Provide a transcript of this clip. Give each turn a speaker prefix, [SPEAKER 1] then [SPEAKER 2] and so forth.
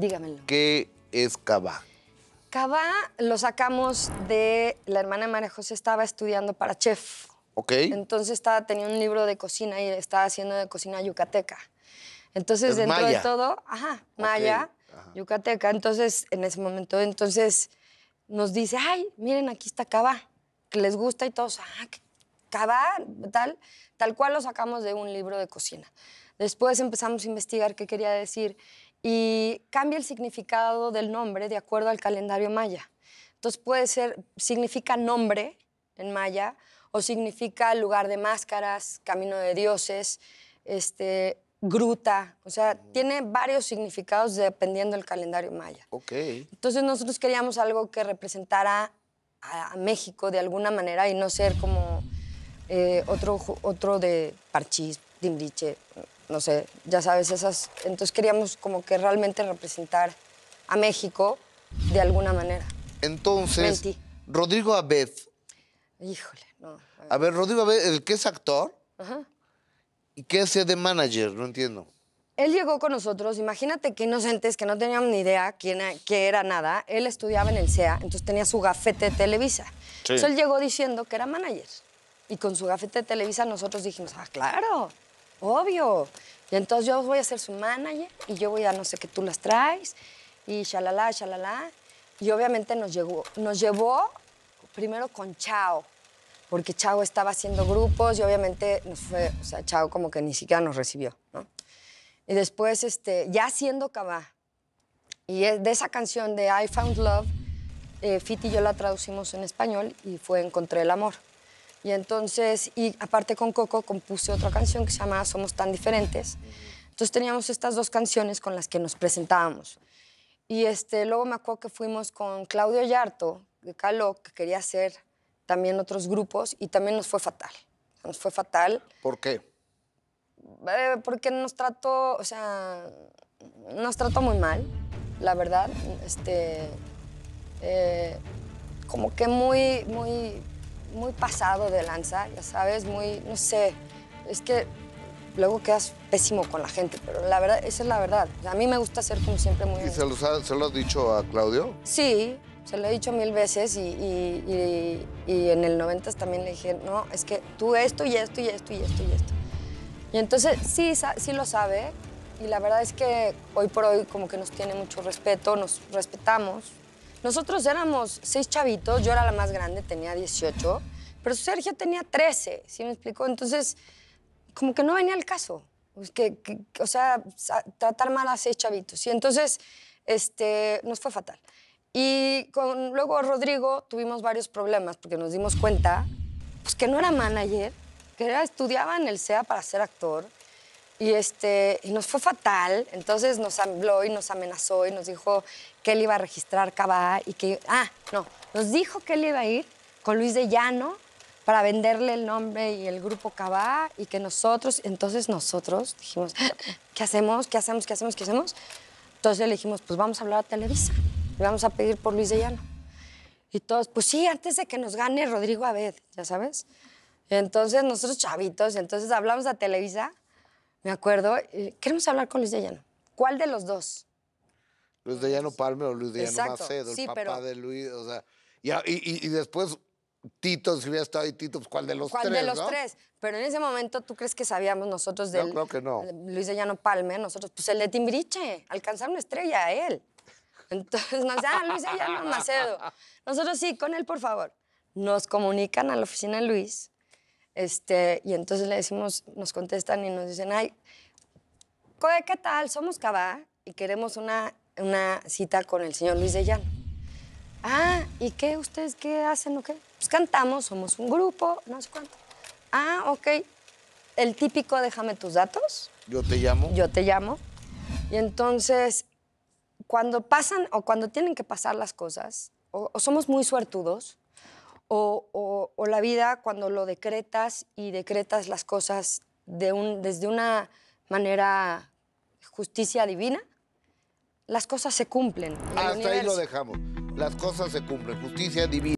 [SPEAKER 1] Dígamelo. ¿Qué es Cava? Cava lo sacamos de la hermana de María José, estaba estudiando para chef. Ok. Entonces estaba, tenía un libro de cocina y estaba haciendo de cocina yucateca. Entonces, dentro de todo, ajá, maya, yucateca. Entonces, en ese momento, entonces nos dice, ay, miren, aquí está Cava, que les gusta y todos, ah, Cava, tal, tal cual lo sacamos de un libro de cocina. Después empezamos a investigar qué quería decir y cambia el significado del nombre de acuerdo al calendario maya. Entonces puede ser, significa nombre en maya o significa lugar de máscaras, camino de dioses, este, gruta. O sea, tiene varios significados dependiendo del calendario maya. Ok. Entonces nosotros queríamos algo que representara a, México de alguna manera y no ser como eh, otro, otro de Parchís, Timbriche, no sé, ya sabes, esas... Entonces queríamos como que realmente representar a México de alguna manera. Entonces, Rodrigo Abed. Híjole, no. A ver. Rodrigo Abed, el que es actor Ajá. y qué es de manager, no entiendo. Él llegó con nosotros, imagínate que inocentes que no teníamos ni idea quién, qué era nada. Él estudiaba en el CEA, entonces tenía su gafete de Televisa. Entonces él llegó diciendo que era manager. Y con su gafete de Televisa nosotros dijimos, ah, claro, Obvio. Y entonces yo voy a ser su manager y yo voy a no sé qué tú las traes y shalala, shalala. Y obviamente nos, llegó, nos llevó primero con Chao, porque Chao estaba haciendo grupos y obviamente nos fue, o sea, Chao como que ni siquiera nos recibió, ¿no? Y después, este, ya siendo Cabá, y de esa canción de I Found Love, Fit eh, Fiti y yo la traducimos en español y fue Encontré el Amor. Y entonces, y aparte con Coco compuse otra canción que se llama Somos tan diferentes. Entonces teníamos estas dos canciones con las que nos presentábamos. Y este, luego me acuerdo que fuimos con Claudio Yarto, de Caló, que quería hacer también otros grupos y también nos fue fatal. Nos fue fatal. ¿Por qué? Eh, porque nos trató, o sea, nos trató muy mal, la verdad. Este, eh, como que muy, muy muy pasado de lanza, ya sabes, muy, no sé, es que luego quedas pésimo con la gente, pero la verdad, esa es la verdad. a mí me gusta ser como siempre muy... ¿Y se, lo has dicho a Claudio? Sí, se lo he dicho mil veces y, y, y, en el 90 también le dije, no, es que tú esto y esto y esto y esto y esto. Y entonces sí, sí lo sabe y la verdad es que hoy por hoy como que nos tiene mucho respeto, nos respetamos, nosotros éramos seis chavitos, yo era la más grande, tenía 18, pero Sergio tenía 13, ¿sí me explicó? Entonces, como que no venía el caso. que, o sea, tratar mal a seis chavitos. Y entonces, este, nos fue fatal. Y con, luego Rodrigo tuvimos varios problemas porque nos dimos cuenta pues, que no era manager, que era, estudiaba en el SEA para ser actor, y, este, nos fue fatal, entonces nos habló y nos amenazó y nos dijo que él iba a registrar Cabá y que... Ah, no, nos dijo que él iba a ir con Luis de Llano para venderle el nombre y el grupo Cabá y que nosotros... Entonces nosotros dijimos, ¿qué hacemos? ¿Qué hacemos? ¿Qué hacemos? ¿Qué hacemos? Entonces le dijimos, pues vamos a hablar a Televisa y vamos a pedir por Luis de Llano. Y todos, pues sí, antes de que nos gane Rodrigo Abed, ya sabes. Entonces nosotros chavitos, entonces hablamos a Televisa me acuerdo, eh, queremos hablar con Luis de Llano. ¿Cuál de los dos? Luis de Llano Palme o Luis de Llano Macedo, el sí, papá pero... de Luis, o sea, y, después Tito, si hubiera estado ahí Tito, pues ¿cuál de los tres? ¿Cuál de los tres? Pero en ese momento, ¿tú crees que sabíamos nosotros de? No, creo que no. Luis de Llano Palme, nosotros, pues el de Timbriche, alcanzar una estrella a él. Entonces nos ah, Luis de Llano Macedo. Nosotros sí, con él, por favor. Nos comunican a la oficina de Luis este, y entonces le decimos, nos contestan y nos dicen, ay, ¿qué tal? Somos Cabá y queremos una, una cita con el señor Luis de Llano. Ah, ¿y qué? ¿Ustedes qué hacen o qué? Pues cantamos, somos un grupo, no sé cuánto. Ah, ok. El típico, déjame tus datos. Yo te llamo. Yo te llamo. Y entonces, cuando pasan o cuando tienen que pasar las cosas, o somos muy suertudos, o, la vida cuando lo decretas y decretas las cosas de un, desde una manera justicia divina, las cosas se cumplen. Hasta ahí lo dejamos. Las cosas se cumplen, justicia divina.